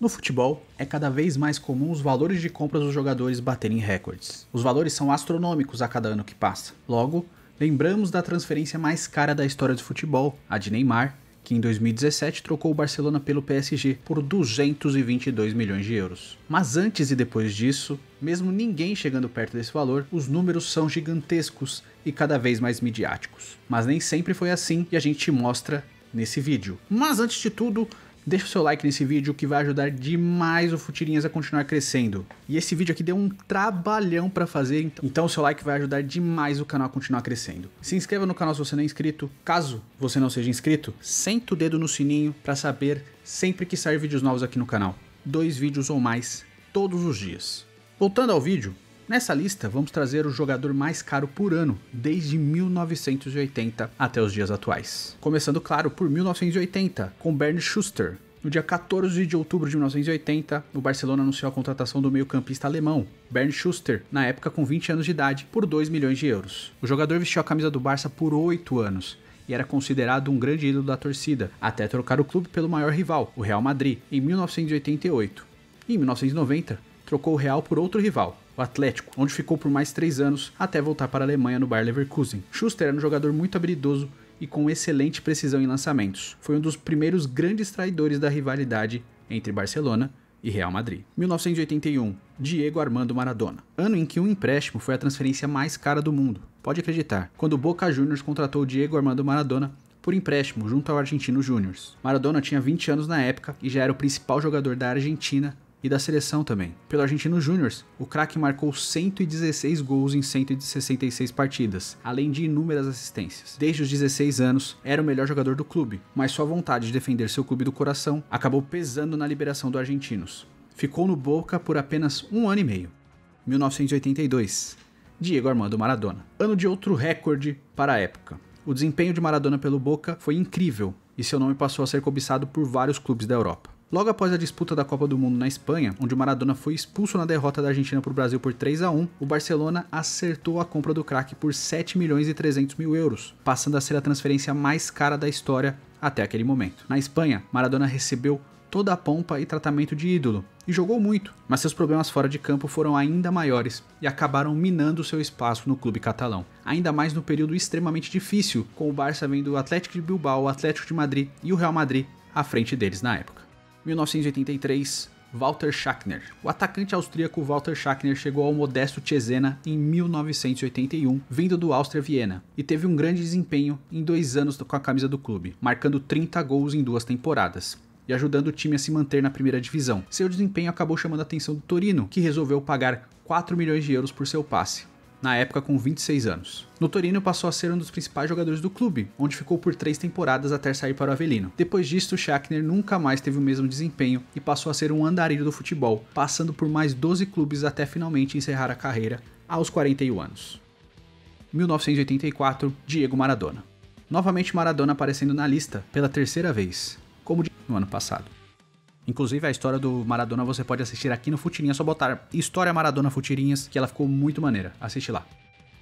No futebol, é cada vez mais comum os valores de compras dos jogadores baterem recordes. Os valores são astronômicos a cada ano que passa. Logo, lembramos da transferência mais cara da história do futebol, a de Neymar, que em 2017 trocou o Barcelona pelo PSG por 222 milhões de euros. Mas antes e depois disso, mesmo ninguém chegando perto desse valor, os números são gigantescos e cada vez mais midiáticos. Mas nem sempre foi assim e a gente mostra nesse vídeo. Mas antes de tudo, Deixa o seu like nesse vídeo que vai ajudar demais o Futirinhas a continuar crescendo. E esse vídeo aqui deu um trabalhão para fazer, então, então o seu like vai ajudar demais o canal a continuar crescendo. Se inscreva no canal se você não é inscrito. Caso você não seja inscrito, senta o dedo no sininho para saber sempre que sair vídeos novos aqui no canal. Dois vídeos ou mais todos os dias. Voltando ao vídeo, Nessa lista, vamos trazer o jogador mais caro por ano, desde 1980 até os dias atuais. Começando, claro, por 1980, com Bernd Schuster, no dia 14 de outubro de 1980, o Barcelona anunciou a contratação do meio-campista alemão, Bernd Schuster, na época com 20 anos de idade, por 2 milhões de euros. O jogador vestiu a camisa do Barça por 8 anos e era considerado um grande ídolo da torcida, até trocar o clube pelo maior rival, o Real Madrid, em 1988. E em 1990, trocou o Real por outro rival, Atlético, onde ficou por mais três anos até voltar para a Alemanha no Bayer Leverkusen. Schuster era um jogador muito habilidoso e com excelente precisão em lançamentos. Foi um dos primeiros grandes traidores da rivalidade entre Barcelona e Real Madrid. 1981, Diego Armando Maradona. Ano em que um empréstimo foi a transferência mais cara do mundo. Pode acreditar. Quando o Boca Juniors contratou Diego Armando Maradona por empréstimo junto ao Argentino Juniors, Maradona tinha 20 anos na época e já era o principal jogador da Argentina e da seleção também. Pelo Argentino Júnior, o craque marcou 116 gols em 166 partidas, além de inúmeras assistências. Desde os 16 anos, era o melhor jogador do clube, mas sua vontade de defender seu clube do coração acabou pesando na liberação do Argentinos. Ficou no Boca por apenas um ano e meio. 1982. Diego Armando Maradona. Ano de outro recorde para a época. O desempenho de Maradona pelo Boca foi incrível e seu nome passou a ser cobiçado por vários clubes da Europa. Logo após a disputa da Copa do Mundo na Espanha, onde o Maradona foi expulso na derrota da Argentina para o Brasil por 3 a 1, o Barcelona acertou a compra do craque por 7 milhões e 300 mil euros, passando a ser a transferência mais cara da história até aquele momento. Na Espanha, Maradona recebeu toda a pompa e tratamento de ídolo, e jogou muito, mas seus problemas fora de campo foram ainda maiores e acabaram minando seu espaço no clube catalão. Ainda mais no período extremamente difícil, com o Barça vendo o Atlético de Bilbao, o Atlético de Madrid e o Real Madrid à frente deles na época. 1983, Walter Schachner. O atacante austríaco Walter Schachner chegou ao modesto Cesena em 1981, vindo do Áustria-Viena, e teve um grande desempenho em dois anos com a camisa do clube, marcando 30 gols em duas temporadas e ajudando o time a se manter na primeira divisão. Seu desempenho acabou chamando a atenção do Torino, que resolveu pagar 4 milhões de euros por seu passe na época com 26 anos. No Torino passou a ser um dos principais jogadores do clube, onde ficou por três temporadas até sair para o Avelino. Depois disso, Schachner nunca mais teve o mesmo desempenho e passou a ser um andarilho do futebol, passando por mais 12 clubes até finalmente encerrar a carreira aos 41 anos. 1984, Diego Maradona. Novamente Maradona aparecendo na lista pela terceira vez, como no ano passado. Inclusive, a história do Maradona você pode assistir aqui no futirinhas, é só botar História Maradona Futirinhas, que ela ficou muito maneira. Assiste lá.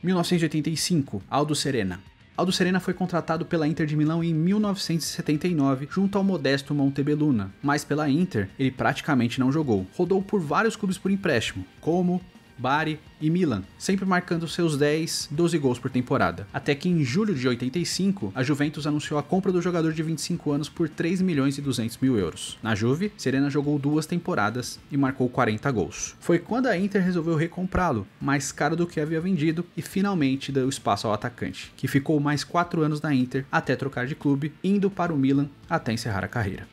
1985, Aldo Serena. Aldo Serena foi contratado pela Inter de Milão em 1979, junto ao modesto Montebelluna, mas pela Inter ele praticamente não jogou. Rodou por vários clubes por empréstimo, como Bari e Milan, sempre marcando seus 10, 12 gols por temporada. Até que em julho de 85, a Juventus anunciou a compra do jogador de 25 anos por 3 milhões e 200 mil euros. Na Juve, Serena jogou duas temporadas e marcou 40 gols. Foi quando a Inter resolveu recomprá-lo, mais caro do que havia vendido, e finalmente deu espaço ao atacante, que ficou mais 4 anos na Inter até trocar de clube, indo para o Milan até encerrar a carreira.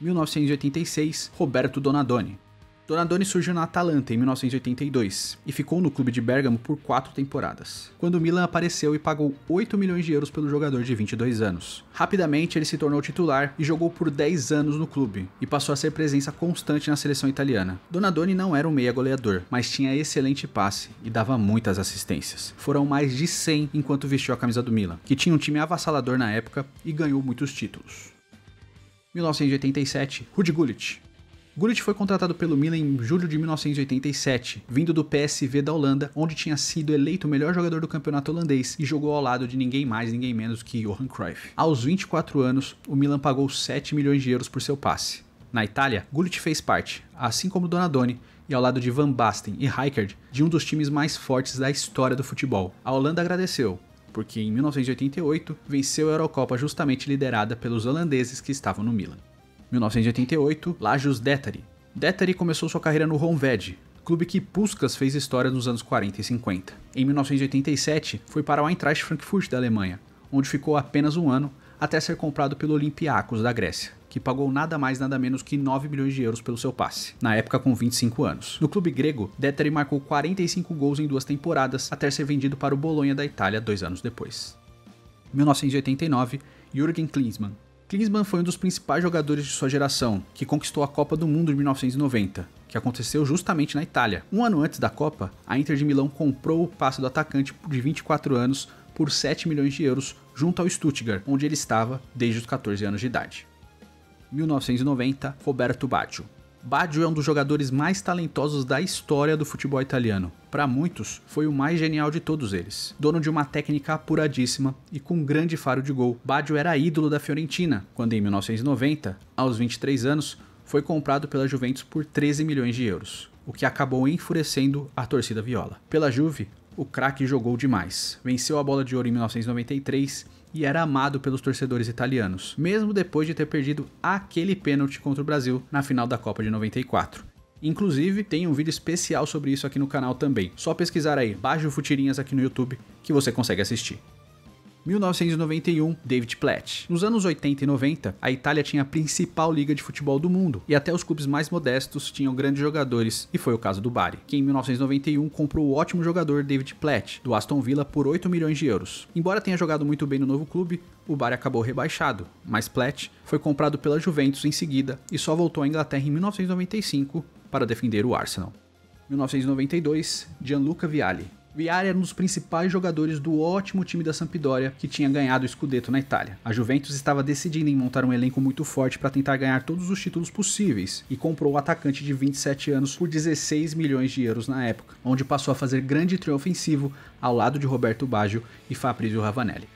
1986, Roberto Donadoni, Donadoni surgiu na Atalanta em 1982 e ficou no clube de Bergamo por quatro temporadas, quando o Milan apareceu e pagou 8 milhões de euros pelo jogador de 22 anos. Rapidamente ele se tornou titular e jogou por 10 anos no clube e passou a ser presença constante na seleção italiana. Donadoni não era um meia goleador, mas tinha excelente passe e dava muitas assistências. Foram mais de 100 enquanto vestiu a camisa do Milan, que tinha um time avassalador na época e ganhou muitos títulos. 1987, Rudi Gullit, Gullit foi contratado pelo Milan em julho de 1987, vindo do PSV da Holanda, onde tinha sido eleito o melhor jogador do campeonato holandês e jogou ao lado de ninguém mais, ninguém menos que Johan Cruyff. Aos 24 anos, o Milan pagou 7 milhões de euros por seu passe. Na Itália, Gullit fez parte, assim como Donadoni, e ao lado de Van Basten e Rijkaard, de um dos times mais fortes da história do futebol. A Holanda agradeceu, porque em 1988 venceu a Eurocopa justamente liderada pelos holandeses que estavam no Milan. 1988, Lajos Detari. Detari começou sua carreira no Honved, clube que Puskas fez história nos anos 40 e 50. Em 1987, foi para o Eintracht Frankfurt da Alemanha, onde ficou apenas um ano até ser comprado pelo Olympiacos da Grécia, que pagou nada mais nada menos que 9 milhões de euros pelo seu passe, na época com 25 anos. No clube grego, Deteri marcou 45 gols em duas temporadas até ser vendido para o Bolonha da Itália dois anos depois. 1989, Jürgen Klinsmann. Klinsmann foi um dos principais jogadores de sua geração, que conquistou a Copa do Mundo de 1990, que aconteceu justamente na Itália. Um ano antes da Copa, a Inter de Milão comprou o passe do atacante de 24 anos por 7 milhões de euros junto ao Stuttgart, onde ele estava desde os 14 anos de idade. 1990, Roberto Baggio. Baggio é um dos jogadores mais talentosos da história do futebol italiano. Para muitos, foi o mais genial de todos eles. Dono de uma técnica apuradíssima e com um grande faro de gol, Baggio era ídolo da Fiorentina, quando em 1990, aos 23 anos, foi comprado pela Juventus por 13 milhões de euros, o que acabou enfurecendo a torcida viola. Pela Juve, o craque jogou demais. Venceu a bola de ouro em 1993 e era amado pelos torcedores italianos, mesmo depois de ter perdido aquele pênalti contra o Brasil na final da Copa de 94. Inclusive, tem um vídeo especial sobre isso aqui no canal também. Só pesquisar aí, baixo Futirinhas aqui no YouTube, que você consegue assistir. 1991, David Platt. Nos anos 80 e 90, a Itália tinha a principal liga de futebol do mundo, e até os clubes mais modestos tinham grandes jogadores, e foi o caso do Bari, que em 1991 comprou o ótimo jogador David Platt, do Aston Villa, por 8 milhões de euros. Embora tenha jogado muito bem no novo clube, o Bari acabou rebaixado, mas Platt foi comprado pela Juventus em seguida e só voltou à Inglaterra em 1995 para defender o Arsenal. 1992, Gianluca Vialli, Viari era um dos principais jogadores do ótimo time da Sampdoria, que tinha ganhado o Scudetto na Itália. A Juventus estava decidida em montar um elenco muito forte para tentar ganhar todos os títulos possíveis, e comprou o atacante de 27 anos por 16 milhões de euros na época, onde passou a fazer grande trio ofensivo ao lado de Roberto Baggio e Fabrizio Ravanelli.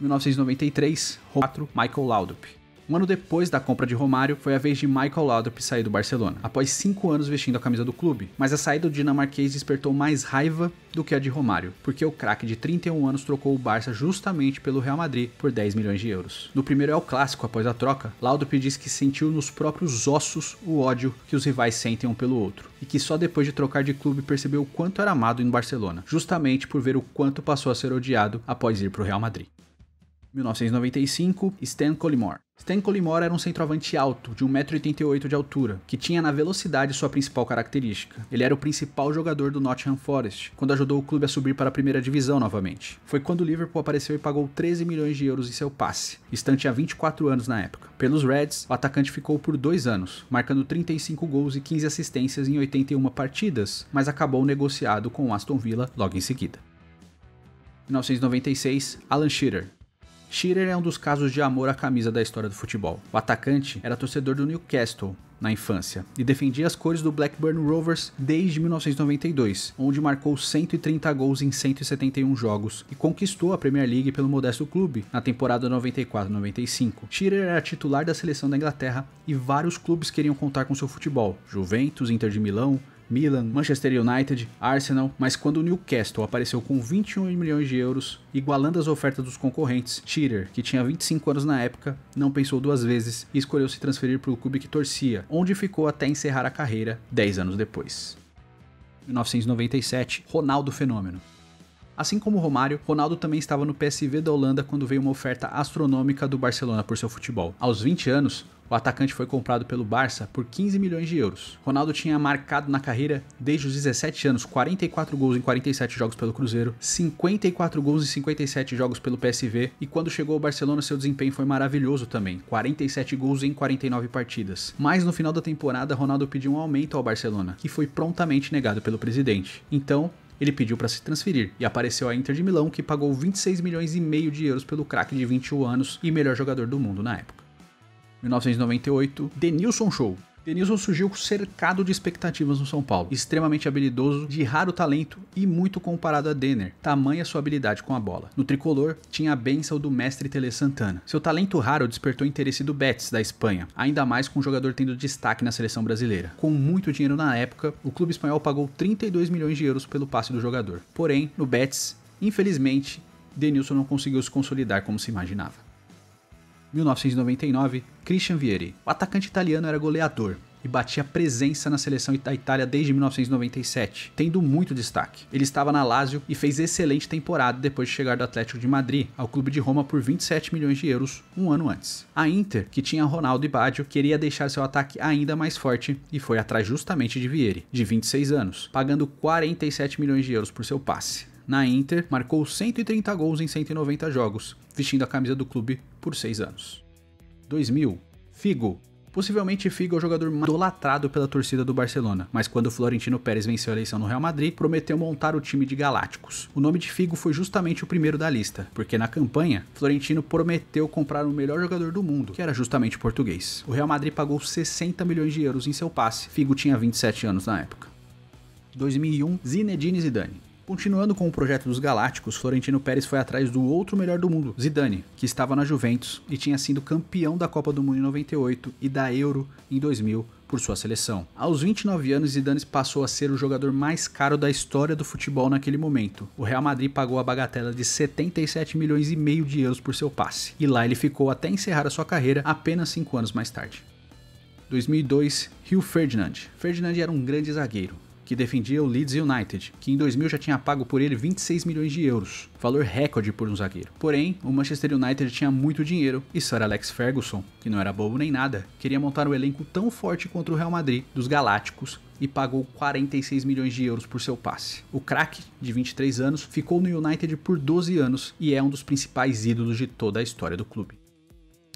1993, 4, Michael Laudrup. Um ano depois da compra de Romário, foi a vez de Michael Laudrup sair do Barcelona, após cinco anos vestindo a camisa do clube. Mas a saída do dinamarquês despertou mais raiva do que a de Romário, porque o craque de 31 anos trocou o Barça justamente pelo Real Madrid por 10 milhões de euros. No primeiro é o clássico após a troca, Laudrup diz que sentiu nos próprios ossos o ódio que os rivais sentem um pelo outro, e que só depois de trocar de clube percebeu o quanto era amado em Barcelona, justamente por ver o quanto passou a ser odiado após ir para o Real Madrid. 1995, Stan Collymore. Stan Collymore era um centroavante alto, de 1,88m de altura, que tinha na velocidade sua principal característica. Ele era o principal jogador do Nottingham Forest, quando ajudou o clube a subir para a primeira divisão novamente. Foi quando o Liverpool apareceu e pagou 13 milhões de euros em seu passe. Stan tinha 24 anos na época. Pelos Reds, o atacante ficou por dois anos, marcando 35 gols e 15 assistências em 81 partidas, mas acabou negociado com o Aston Villa logo em seguida. 1996, Alan Shearer. Shearer é um dos casos de amor à camisa da história do futebol. O atacante era torcedor do Newcastle, na infância e defendia as cores do Blackburn Rovers desde 1992, onde marcou 130 gols em 171 jogos e conquistou a Premier League pelo modesto clube na temporada 94-95. Shearer era titular da seleção da Inglaterra e vários clubes queriam contar com seu futebol: Juventus, Inter de Milão, Milan, Manchester United, Arsenal, mas quando o Newcastle apareceu com 21 milhões de euros, igualando as ofertas dos concorrentes, Cheater, que tinha 25 anos na época, não pensou duas vezes e escolheu se transferir para o clube que torcia, onde ficou até encerrar a carreira 10 anos depois. 1997, Ronaldo Fenômeno. Assim como Romário, Ronaldo também estava no PSV da Holanda quando veio uma oferta astronômica do Barcelona por seu futebol. Aos 20 anos, o atacante foi comprado pelo Barça por 15 milhões de euros. Ronaldo tinha marcado na carreira desde os 17 anos 44 gols em 47 jogos pelo Cruzeiro, 54 gols em 57 jogos pelo PSV e quando chegou ao Barcelona seu desempenho foi maravilhoso também, 47 gols em 49 partidas. Mas no final da temporada Ronaldo pediu um aumento ao Barcelona, que foi prontamente negado pelo presidente. Então, ele pediu para se transferir e apareceu a Inter de Milão, que pagou 26 milhões e meio de euros pelo craque de 21 anos e melhor jogador do mundo na época. 1998, Denilson Show. Denilson surgiu cercado de expectativas no São Paulo, extremamente habilidoso, de raro talento e muito comparado a Denner, tamanha sua habilidade com a bola. No tricolor, tinha a benção do mestre Tele Santana. Seu talento raro despertou interesse do Betis, da Espanha, ainda mais com o jogador tendo destaque na seleção brasileira. Com muito dinheiro na época, o clube espanhol pagou 32 milhões de euros pelo passe do jogador. Porém, no Betis, infelizmente, Denilson não conseguiu se consolidar como se imaginava. 1999, Christian Vieri. O atacante italiano era goleador, e batia presença na seleção da Itália desde 1997, tendo muito destaque. Ele estava na Lazio e fez excelente temporada depois de chegar do Atlético de Madrid ao clube de Roma por 27 milhões de euros um ano antes. A Inter, que tinha Ronaldo e Baggio, queria deixar seu ataque ainda mais forte e foi atrás justamente de Vieri, de 26 anos, pagando 47 milhões de euros por seu passe na Inter, marcou 130 gols em 190 jogos, vestindo a camisa do clube por 6 anos. 2000. Figo. Possivelmente Figo é o jogador mais idolatrado pela torcida do Barcelona, mas quando Florentino Pérez venceu a eleição no Real Madrid, prometeu montar o time de Galácticos. O nome de Figo foi justamente o primeiro da lista, porque na campanha, Florentino prometeu comprar o melhor jogador do mundo, que era justamente português. O Real Madrid pagou 60 milhões de euros em seu passe, Figo tinha 27 anos na época. 2001, Zinedine Zidane. Continuando com o projeto dos Galácticos, Florentino Pérez foi atrás do outro melhor do mundo, Zidane, que estava na Juventus e tinha sido campeão da Copa do Mundo em 98 e da Euro em 2000 por sua seleção. Aos 29 anos, Zidane passou a ser o jogador mais caro da história do futebol naquele momento. O Real Madrid pagou a bagatela de 77 milhões e meio de euros por seu passe, e lá ele ficou até encerrar a sua carreira apenas 5 anos mais tarde. 2002, Rio Ferdinand. Ferdinand era um grande zagueiro, que defendia o Leeds United, que em 2000 já tinha pago por ele 26 milhões de euros, valor recorde por um zagueiro. Porém, o Manchester United tinha muito dinheiro e Sir Alex Ferguson, que não era bobo nem nada, queria montar um elenco tão forte contra o Real Madrid dos Galácticos e pagou 46 milhões de euros por seu passe. O craque, de 23 anos, ficou no United por 12 anos e é um dos principais ídolos de toda a história do clube.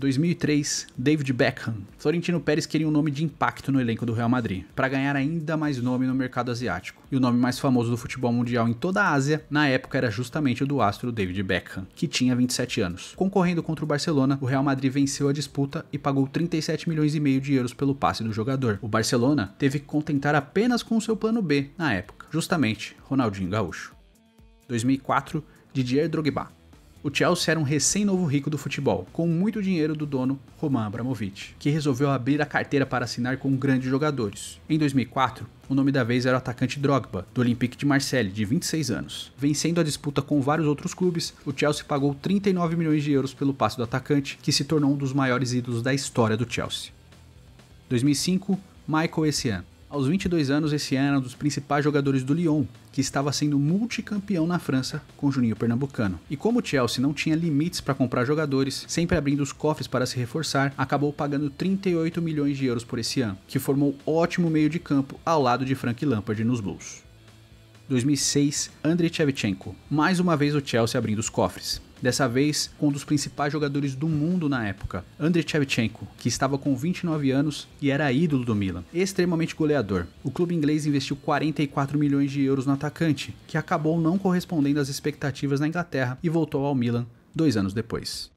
2003, David Beckham. Florentino Pérez queria um nome de impacto no elenco do Real Madrid, para ganhar ainda mais nome no mercado asiático. E o nome mais famoso do futebol mundial em toda a Ásia, na época, era justamente o do astro David Beckham, que tinha 27 anos. Concorrendo contra o Barcelona, o Real Madrid venceu a disputa e pagou 37 milhões e meio de euros pelo passe do jogador. O Barcelona teve que contentar apenas com o seu plano B na época, justamente Ronaldinho Gaúcho. 2004, Didier Drogba. O Chelsea era um recém-novo rico do futebol, com muito dinheiro do dono Roman Abramovich, que resolveu abrir a carteira para assinar com grandes jogadores. Em 2004, o nome da vez era o atacante Drogba, do Olympique de Marseille, de 26 anos. Vencendo a disputa com vários outros clubes, o Chelsea pagou 39 milhões de euros pelo passe do atacante, que se tornou um dos maiores ídolos da história do Chelsea. 2005, Michael Essien, aos 22 anos, esse ano era um dos principais jogadores do Lyon, que estava sendo multicampeão na França com Juninho Pernambucano. E como o Chelsea não tinha limites para comprar jogadores, sempre abrindo os cofres para se reforçar, acabou pagando 38 milhões de euros por esse ano, que formou ótimo meio de campo ao lado de Frank Lampard nos Blues. 2006, Andriy Shevchenko. Mais uma vez o Chelsea abrindo os cofres dessa vez com um dos principais jogadores do mundo na época, Andriy Shevchenko, que estava com 29 anos e era ídolo do Milan, extremamente goleador. O clube inglês investiu 44 milhões de euros no atacante, que acabou não correspondendo às expectativas na Inglaterra e voltou ao Milan dois anos depois.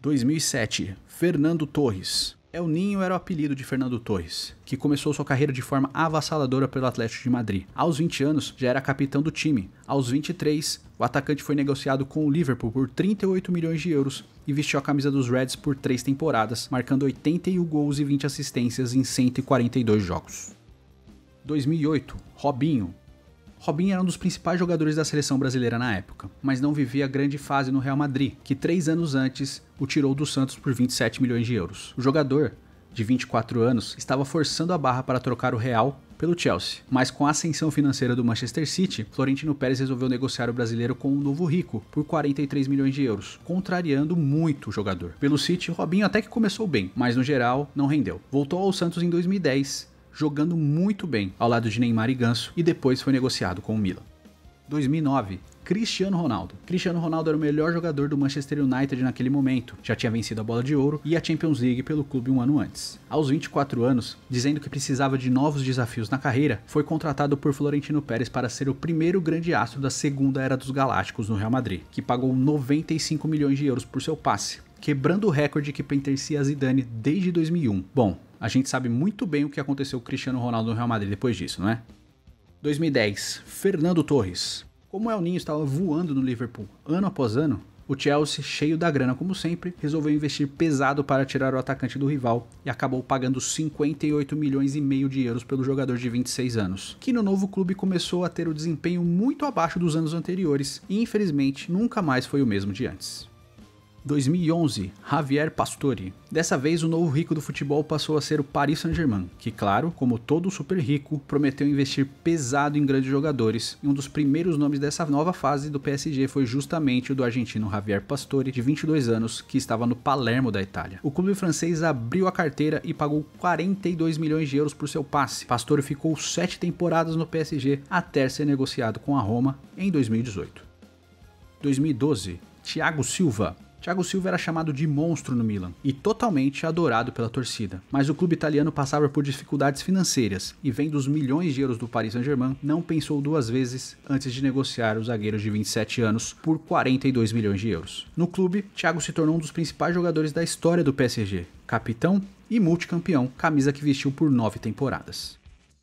2007 Fernando Torres El Ninho era o apelido de Fernando Torres, que começou sua carreira de forma avassaladora pelo Atlético de Madrid. Aos 20 anos, já era capitão do time. Aos 23, o atacante foi negociado com o Liverpool por 38 milhões de euros e vestiu a camisa dos Reds por três temporadas, marcando 81 gols e 20 assistências em 142 jogos. 2008, Robinho, Robinho era um dos principais jogadores da seleção brasileira na época, mas não vivia a grande fase no Real Madrid, que três anos antes o tirou do Santos por 27 milhões de euros. O jogador, de 24 anos, estava forçando a barra para trocar o Real pelo Chelsea. Mas com a ascensão financeira do Manchester City, Florentino Pérez resolveu negociar o brasileiro com um novo rico por 43 milhões de euros, contrariando muito o jogador. Pelo City, Robinho até que começou bem, mas no geral não rendeu. Voltou ao Santos em 2010 jogando muito bem ao lado de Neymar e Ganso e depois foi negociado com o Milan. 2009, Cristiano Ronaldo. Cristiano Ronaldo era o melhor jogador do Manchester United naquele momento, já tinha vencido a Bola de Ouro e a Champions League pelo clube um ano antes. Aos 24 anos, dizendo que precisava de novos desafios na carreira, foi contratado por Florentino Pérez para ser o primeiro grande astro da segunda era dos Galácticos no Real Madrid, que pagou 95 milhões de euros por seu passe, quebrando o recorde que pertencia a Zidane desde 2001. Bom, a gente sabe muito bem o que aconteceu com Cristiano Ronaldo no Real Madrid depois disso, não é? 2010, Fernando Torres. Como o El Ninho estava voando no Liverpool ano após ano, o Chelsea, cheio da grana como sempre, resolveu investir pesado para tirar o atacante do rival e acabou pagando 58 milhões e meio de euros pelo jogador de 26 anos, que no novo clube começou a ter o desempenho muito abaixo dos anos anteriores e infelizmente nunca mais foi o mesmo de antes. 2011, Javier Pastore. Dessa vez, o novo rico do futebol passou a ser o Paris Saint-Germain, que, claro, como todo super rico, prometeu investir pesado em grandes jogadores. E um dos primeiros nomes dessa nova fase do PSG foi justamente o do argentino Javier Pastore, de 22 anos, que estava no Palermo da Itália. O clube francês abriu a carteira e pagou 42 milhões de euros por seu passe. Pastore ficou sete temporadas no PSG até ser negociado com a Roma em 2018. 2012, Thiago Silva. Thiago Silva era chamado de monstro no Milan e totalmente adorado pela torcida. Mas o clube italiano passava por dificuldades financeiras e, vendo os milhões de euros do Paris Saint-Germain, não pensou duas vezes antes de negociar o zagueiro de 27 anos por 42 milhões de euros. No clube, Thiago se tornou um dos principais jogadores da história do PSG, capitão e multicampeão, camisa que vestiu por nove temporadas.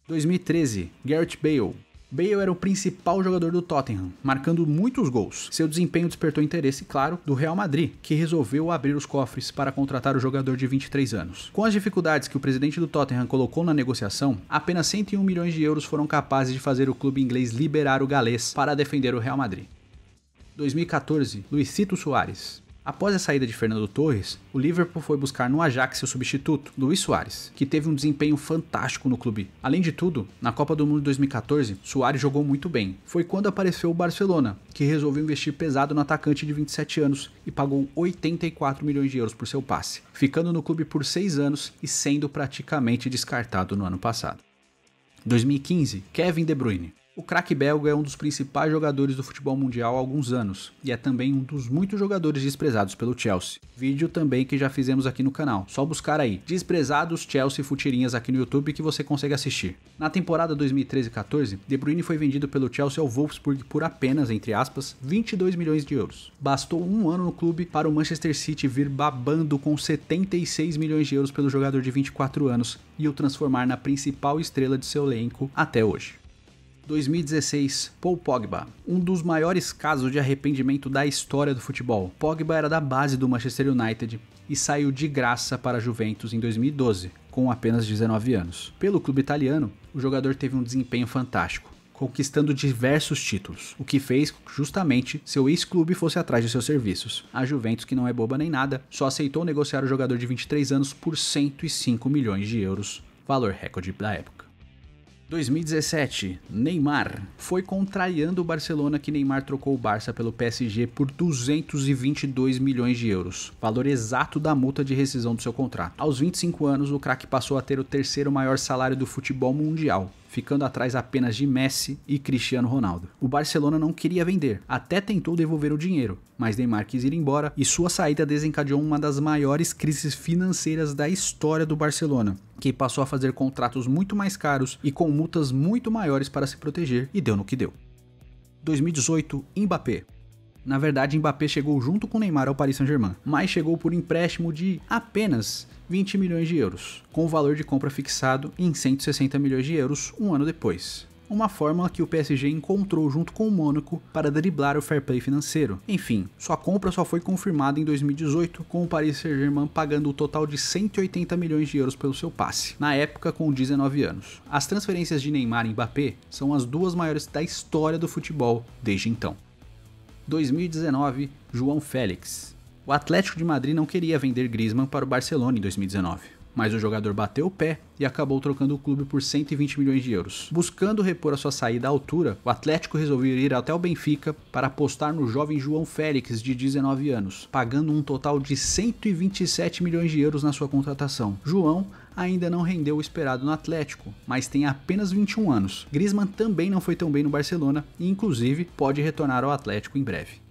2013, Garrett Bale, Bale era o principal jogador do Tottenham, marcando muitos gols. Seu desempenho despertou interesse, claro, do Real Madrid, que resolveu abrir os cofres para contratar o jogador de 23 anos. Com as dificuldades que o presidente do Tottenham colocou na negociação, apenas 101 milhões de euros foram capazes de fazer o clube inglês liberar o galês para defender o Real Madrid. 2014, Luisito Soares. Após a saída de Fernando Torres, o Liverpool foi buscar no Ajax seu substituto, Luiz Soares, que teve um desempenho fantástico no clube. Além de tudo, na Copa do Mundo 2014, Soares jogou muito bem. Foi quando apareceu o Barcelona, que resolveu investir pesado no atacante de 27 anos e pagou 84 milhões de euros por seu passe, ficando no clube por seis anos e sendo praticamente descartado no ano passado. 2015, Kevin De Bruyne. O craque belga é um dos principais jogadores do futebol mundial há alguns anos e é também um dos muitos jogadores desprezados pelo Chelsea. Vídeo também que já fizemos aqui no canal, só buscar aí Desprezados Chelsea Futirinhas aqui no YouTube que você consegue assistir. Na temporada 2013-14, De Bruyne foi vendido pelo Chelsea ao Wolfsburg por apenas, entre aspas, 22 milhões de euros. Bastou um ano no clube para o Manchester City vir babando com 76 milhões de euros pelo jogador de 24 anos e o transformar na principal estrela de seu elenco até hoje. 2016, Paul Pogba. Um dos maiores casos de arrependimento da história do futebol. Pogba era da base do Manchester United e saiu de graça para a Juventus em 2012, com apenas 19 anos. Pelo clube italiano, o jogador teve um desempenho fantástico conquistando diversos títulos, o que fez justamente seu ex-clube fosse atrás de seus serviços. A Juventus, que não é boba nem nada, só aceitou negociar o jogador de 23 anos por 105 milhões de euros, valor recorde da época. 2017, Neymar. Foi contrariando o Barcelona que Neymar trocou o Barça pelo PSG por 222 milhões de euros, valor exato da multa de rescisão do seu contrato. Aos 25 anos, o craque passou a ter o terceiro maior salário do futebol mundial, ficando atrás apenas de Messi e Cristiano Ronaldo. O Barcelona não queria vender, até tentou devolver o dinheiro, mas Neymar quis ir embora e sua saída desencadeou uma das maiores crises financeiras da história do Barcelona, que passou a fazer contratos muito mais caros e com multas muito maiores para se proteger, e deu no que deu. 2018 Mbappé na verdade, Mbappé chegou junto com Neymar ao Paris Saint-Germain, mas chegou por empréstimo de apenas 20 milhões de euros, com o valor de compra fixado em 160 milhões de euros um ano depois uma fórmula que o PSG encontrou junto com o Mônaco para driblar o fair play financeiro. Enfim, sua compra só foi confirmada em 2018, com o Paris Saint-Germain pagando o total de 180 milhões de euros pelo seu passe, na época com 19 anos. As transferências de Neymar e Mbappé são as duas maiores da história do futebol desde então. 2019, João Félix. O Atlético de Madrid não queria vender Griezmann para o Barcelona em 2019 mas o jogador bateu o pé e acabou trocando o clube por 120 milhões de euros. Buscando repor a sua saída à altura, o Atlético resolveu ir até o Benfica para apostar no jovem João Félix, de 19 anos, pagando um total de 127 milhões de euros na sua contratação. João ainda não rendeu o esperado no Atlético, mas tem apenas 21 anos. Griezmann também não foi tão bem no Barcelona e inclusive pode retornar ao Atlético em breve.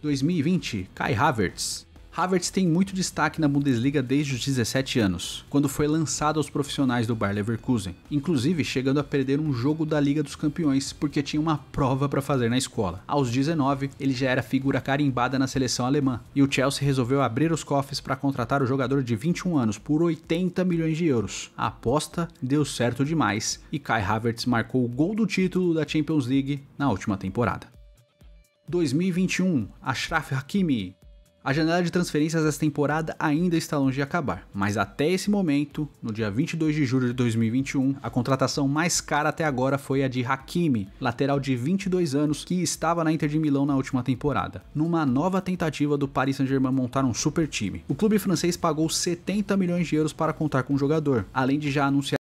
2020, Kai Havertz. Havertz tem muito destaque na Bundesliga desde os 17 anos, quando foi lançado aos profissionais do Bayer Leverkusen, inclusive chegando a perder um jogo da Liga dos Campeões porque tinha uma prova para fazer na escola. Aos 19, ele já era figura carimbada na seleção alemã e o Chelsea resolveu abrir os cofres para contratar o jogador de 21 anos por 80 milhões de euros. A aposta deu certo demais e Kai Havertz marcou o gol do título da Champions League na última temporada. 2021, Ashraf Hakimi, a janela de transferências dessa temporada ainda está longe de acabar, mas até esse momento, no dia 22 de julho de 2021, a contratação mais cara até agora foi a de Hakimi, lateral de 22 anos que estava na Inter de Milão na última temporada, numa nova tentativa do Paris Saint-Germain montar um super time. O clube francês pagou 70 milhões de euros para contar com o jogador, além de já anunciar